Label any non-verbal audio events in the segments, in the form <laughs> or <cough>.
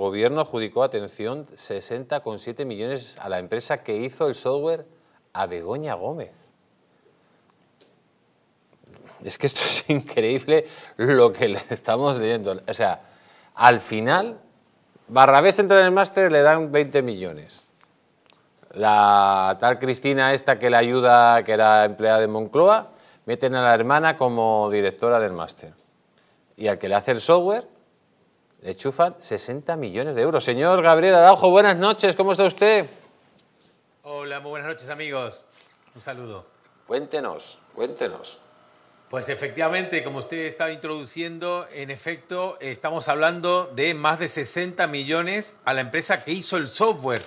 El gobierno adjudicó, atención, 60,7 millones a la empresa que hizo el software a Begoña Gómez. Es que esto es <laughs> increíble lo que le estamos leyendo. O sea, al final, Barrabés entra en el máster, le dan 20 millones. La tal Cristina esta que le ayuda, que era empleada de Moncloa, meten a la hermana como directora del máster. Y al que le hace el software, le 60 millones de euros. Señor Gabriel Araujo, buenas noches, ¿cómo está usted? Hola, muy buenas noches amigos, un saludo. Cuéntenos, cuéntenos. Pues efectivamente, como usted estaba introduciendo, en efecto, estamos hablando de más de 60 millones a la empresa que hizo el software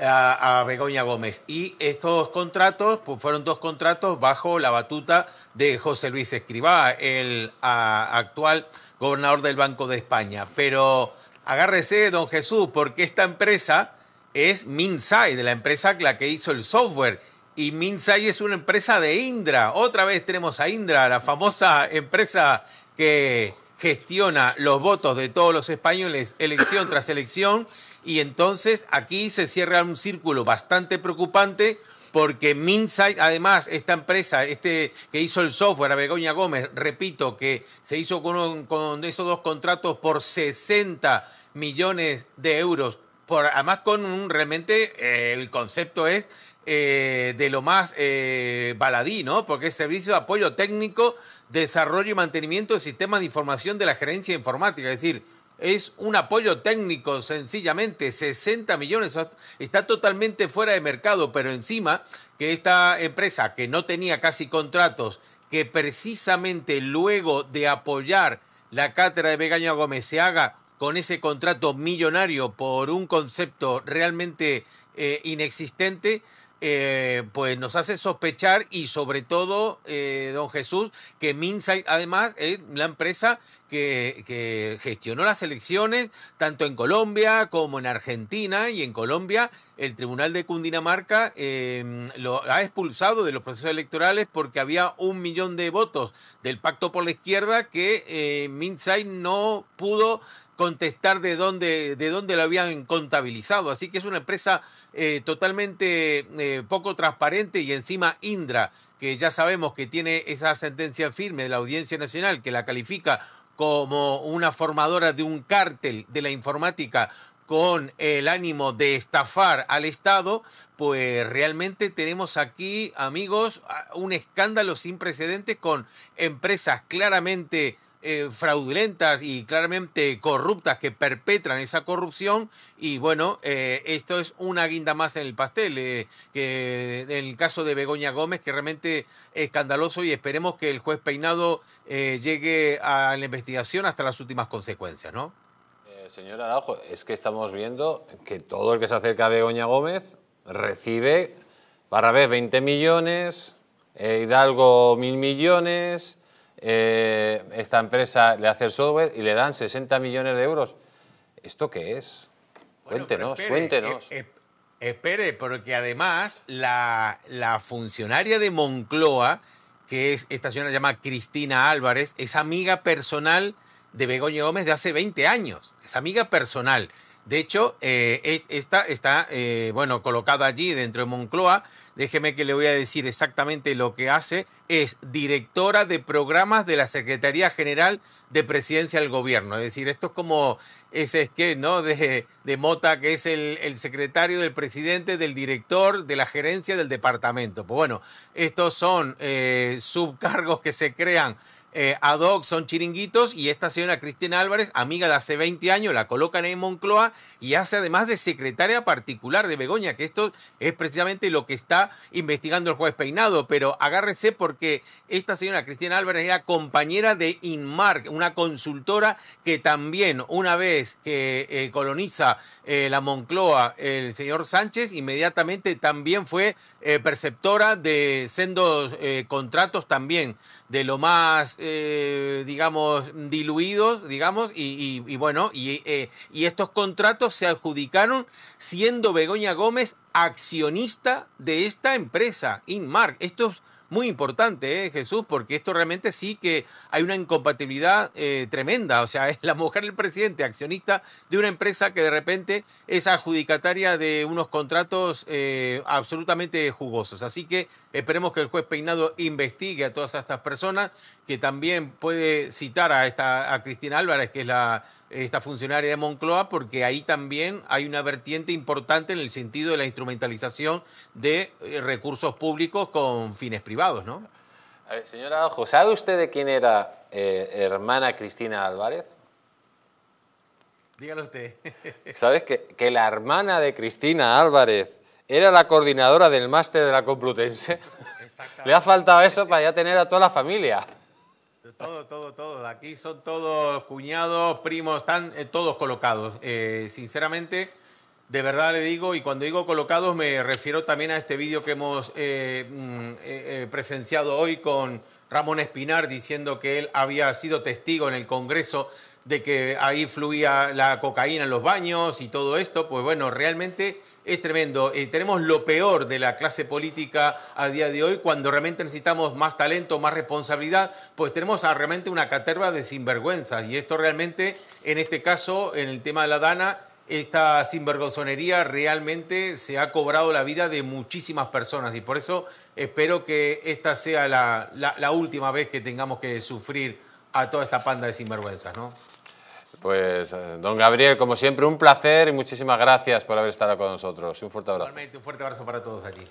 a, Begoña Gómez. Y estos contratos pues fueron dos contratos bajo la batuta de José Luis Escribá, el actual gobernador del Banco de España. Pero agárrese, don Jesús, porque esta empresa es Minsai, de la empresa que hizo el software. Y Minsai es una empresa de Indra. Otra vez tenemos a Indra, la famosa empresa que gestiona los votos de todos los españoles elección tras elección y entonces aquí se cierra un círculo bastante preocupante porque Minsight, además, esta empresa este, que hizo el software, a Begoña Gómez, repito, que se hizo con, esos dos contratos por 60 millones de euros, por, además con un, realmente eh, el concepto es eh, de lo más eh, baladí, ¿no? Porque es servicio de apoyo técnico, desarrollo y mantenimiento de Sistema de información de la gerencia informática. Es decir, es un apoyo técnico, sencillamente, 60 millones, está totalmente fuera de mercado, pero encima que esta empresa que no tenía casi contratos, que precisamente luego de apoyar la cátedra de Begaña Gómez se haga con ese contrato millonario por un concepto realmente eh, inexistente, eh, pues nos hace sospechar y sobre todo, eh, don Jesús, que Minsight además es eh, la empresa que, gestionó las elecciones tanto en Colombia como en Argentina y en Colombia el Tribunal de Cundinamarca em, lo ha expulsado de los procesos electorales porque había un millón de votos del Pacto por la Izquierda que eh, Minsay no pudo contestar de dónde, de dónde lo habían contabilizado. Así que es una empresa eh, totalmente eh, poco transparente y encima Indra, que ya sabemos que tiene esa sentencia firme de la Audiencia Nacional que la califica como una formadora de un cártel de la informática con el ánimo de estafar al Estado, pues realmente tenemos aquí, amigos, un escándalo sin precedentes con empresas claramente eh, fraudulentas y claramente corruptas que perpetran esa corrupción y bueno, eh, esto es una guinda más en el pastel, eh, que en el caso de Begoña Gómez, que realmente es escandaloso y esperemos que el juez peinado llegue a la investigación hasta las últimas consecuencias, ¿no? señora Araujo, es que estamos viendo que todo el que se acerca a Begoña Gómez recibe, para ver, 20 millones, Hidalgo mil millones, eh, esta empresa le hace el software y le dan 60 millones de euros. ¿Esto qué es? cuéntenos, cuéntenos. Eh, eh, espere, porque además la, funcionaria de Moncloa, que es esta señora se llama Cristina Álvarez, es amiga personal de Begoña Gómez de hace 20 años. Es amiga personal. De hecho, eh, esta está, eh, bueno, colocada allí dentro de Moncloa. Déjeme que le voy a decir exactamente lo que hace. Es directora de programas de la Secretaría General de Presidencia del Gobierno. Es decir, esto es como ese es que, ¿no? De, de Mota, que es el, secretario del presidente, del director, de la gerencia del departamento. Pues bueno, estos son eh, subcargos que se crean eh, ad hoc son chiringuitos y esta señora Cristina Álvarez, amiga de hace 20 años, la colocan en Moncloa y hace además de secretaria particular de Begoña, que esto es precisamente lo que está investigando el juez Peinado, pero agárrese porque esta señora Cristina Álvarez era compañera de Inmark, una consultora que también una vez que eh, coloniza eh, la Moncloa el señor Sánchez, inmediatamente también fue perceptora de sendos contratos también de lo más eh, digamos, diluidos, digamos, y, bueno, y, eh, y estos contratos se adjudicaron siendo Begoña Gómez accionista de esta empresa, Inmark. Estos muy importante, ¿eh, Jesús, porque esto realmente sí que hay una incompatibilidad eh, tremenda. O sea, <laughs> es la mujer del presidente, accionista de una empresa que de repente es adjudicataria de unos contratos eh, absolutamente jugosos. Así que esperemos que el juez Peinado investigue a todas estas personas, que también puede citar a, esta, a Cristina Álvarez, que es la esta funcionaria de Moncloa, porque ahí también hay una vertiente importante en el sentido de la instrumentalización de eh, recursos públicos con fines privados, ¿no? señora Ojo, ¿sabe usted de quién era eh, hermana Cristina Álvarez? Dígalo usted. <laughs> ¿Sabes que, que la hermana de Cristina Álvarez era la coordinadora del máster de la Complutense? <laughs> Le ha faltado eso para ya tener a toda la familia. Todo, todo, todo. Aquí son todos cuñados, primos, están eh, todos colocados. Eh, sinceramente, de verdad le digo, y cuando digo colocados me refiero también a este vídeo que hemos eh, mm, presenciado hoy con Ramón Espinar diciendo que él había sido testigo en el Congreso de que ahí fluía la cocaína en los baños y todo esto, pues bueno, realmente es tremendo. Eh, tenemos lo peor de la clase política a día de hoy. Cuando realmente necesitamos más talento, más responsabilidad, pues tenemos realmente una caterva de sinvergüenzas. Y esto realmente, en este caso, en el tema de la Dana, esta sinvergonzonería realmente se ha cobrado la vida de muchísimas personas. Y por eso espero que esta sea la, la última vez que tengamos que sufrir a toda esta panda de sinvergüenzas, ¿no? Pues, eh, don Gabriel, como siempre, un placer y muchísimas gracias por haber estado con nosotros. Un fuerte abrazo. Igualmente, un fuerte abrazo para todos aquí.